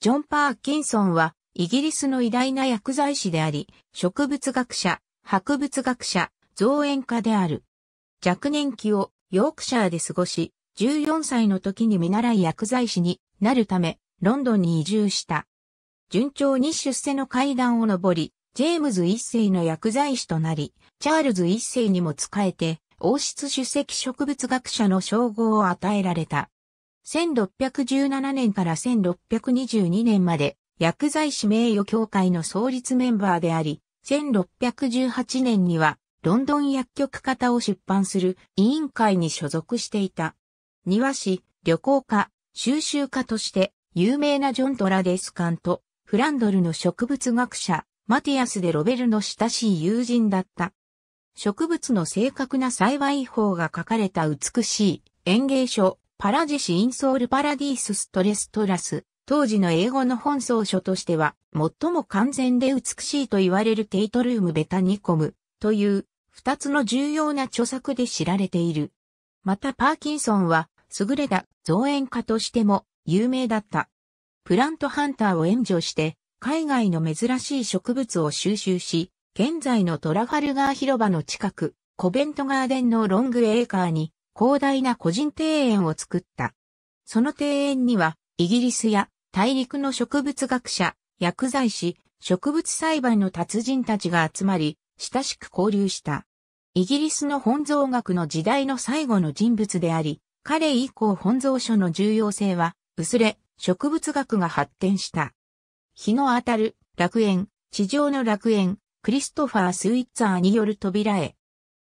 ジョン・パーキンソンは、イギリスの偉大な薬剤師であり、植物学者、博物学者、造園家である。若年期をヨークシャーで過ごし、14歳の時に見習い薬剤師になるため、ロンドンに移住した。順調に出世の階段を上り、ジェームズ一世の薬剤師となり、チャールズ一世にも仕えて、王室主席植物学者の称号を与えられた。1617年から1622年まで薬剤師名誉協会の創立メンバーであり、1618年にはロンドン薬局方を出版する委員会に所属していた。庭師、旅行家、収集家として有名なジョン・トラデスカンとフランドルの植物学者、マティアス・でロベルの親しい友人だった。植物の正確な栽培法が書かれた美しい園芸書、パラジシ・インソール・パラディス・ストレストラス、当時の英語の本草書としては、最も完全で美しいと言われるテイトルーム・ベタニコム、という、二つの重要な著作で知られている。またパーキンソンは、優れた造園家としても有名だった。プラントハンターを援助して、海外の珍しい植物を収集し、現在のトラファルガー広場の近く、コベントガーデンのロングエーカーに広大な個人庭園を作った。その庭園には、イギリスや大陸の植物学者、薬剤師、植物栽培の達人たちが集まり、親しく交流した。イギリスの本草学の時代の最後の人物であり、彼以降本草書の重要性は、薄れ、植物学が発展した。日の当たる、楽園、地上の楽園、クリストファー・スイッツァーによる扉へ、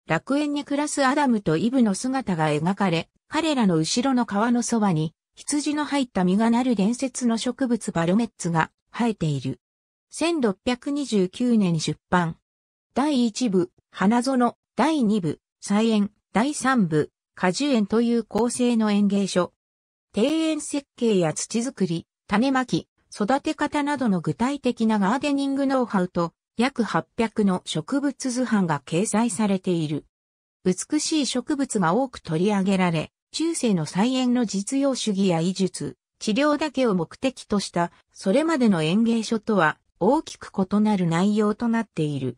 楽園に暮らすアダムとイブの姿が描かれ、彼らの後ろの川のそばに、羊の入った実がなる伝説の植物バルメッツが生えている。1629年出版。第1部、花園、第2部、菜園、第3部、果樹園という構成の園芸書。庭園設計や土作り、種まき、育て方などの具体的なガーデニングノウハウと、約800の植物図版が掲載されている。美しい植物が多く取り上げられ、中世の菜園の実用主義や医術、治療だけを目的とした、それまでの園芸書とは大きく異なる内容となっている。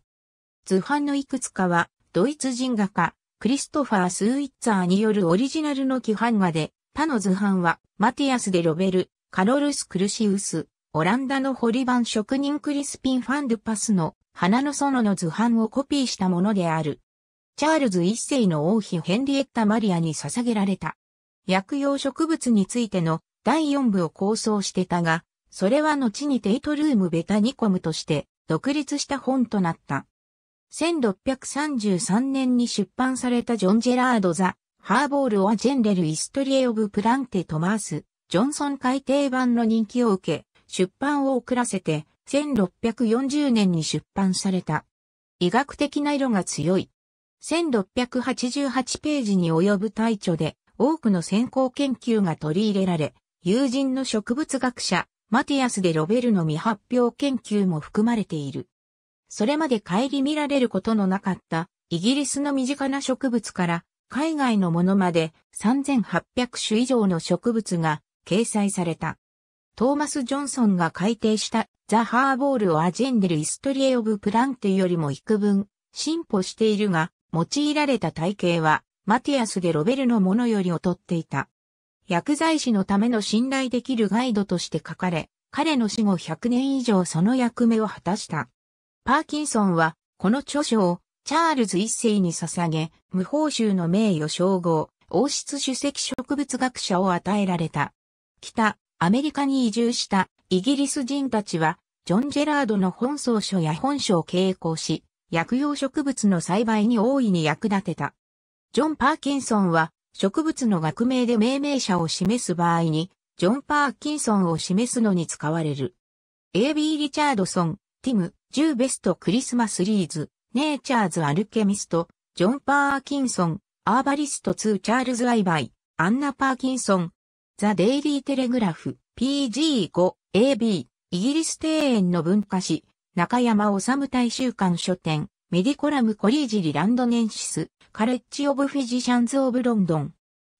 図版のいくつかは、ドイツ人画家、クリストファー・スーイッツァーによるオリジナルの規範画で、他の図版は、マティアス・デ・ロベル、カロルス・クルシウス、オランダの堀版職人クリスピン・ファン・ドパスの花の園の図版をコピーしたものである。チャールズ一世の王妃ヘンリエッタ・マリアに捧げられた。薬用植物についての第四部を構想してたが、それは後にテイトルーム・ベタニコムとして独立した本となった。1633年に出版されたジョン・ジェラード・ザ・ハーボール・オア・ジェンレル・イストリエ・オブ・プランテ・トマース・ジョンソン改訂版の人気を受け、出版を遅らせて1640年に出版された。医学的な色が強い。1688ページに及ぶ大著で多くの先行研究が取り入れられ、友人の植物学者、マティアス・でロベルの未発表研究も含まれている。それまで帰り見られることのなかったイギリスの身近な植物から海外のものまで3800種以上の植物が掲載された。トーマス・ジョンソンが改定したザ・ハーボールをアジェンデル・イストリエ・オブ・プランテよりも幾分進歩しているが、用いられた体系はマティアス・でロベルのものより劣っていた。薬剤師のための信頼できるガイドとして書かれ、彼の死後100年以上その役目を果たした。パーキンソンは、この著書をチャールズ一世に捧げ、無報酬の名誉称号、王室首席植物学者を与えられた。北、アメリカに移住したイギリス人たちは、ジョン・ジェラードの本草書や本書を傾向し、薬用植物の栽培に大いに役立てた。ジョン・パーキンソンは、植物の学名で命名者を示す場合に、ジョン・パーキンソンを示すのに使われる。A.B. リチャードソン、ティム、10ベストクリスマスリーズ、ネイチャーズ・アルケミスト、ジョン・パーキンソン、アーバリスト2チャールズ・アイバイ、アンナ・パーキンソン、ザ・デイリー・テレグラフ、PG5AB、イギリス庭園の文化誌、中山治大衆館書店、メディコラム・コリージリランドネンシス、カレッジ・オブ・フィジシャンズ・オブ・ロンドン。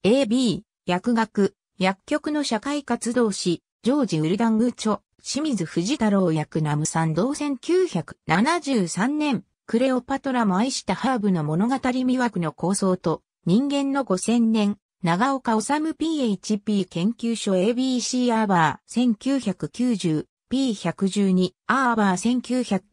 AB、薬学、薬局の社会活動誌、ジョージ・ウルダングチョ、清水藤太郎役ナムさん同1973年、クレオパトラも愛したハーブの物語魅惑の構想と、人間の5000年、長岡治 PHP 研究所 ABC アーバー 1990P112 アーバー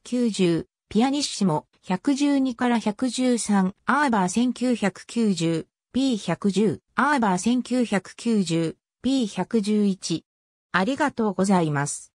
1990ピアニッシモ112から113アーバー 1990P110 アーバー 1990P111 ありがとうございます。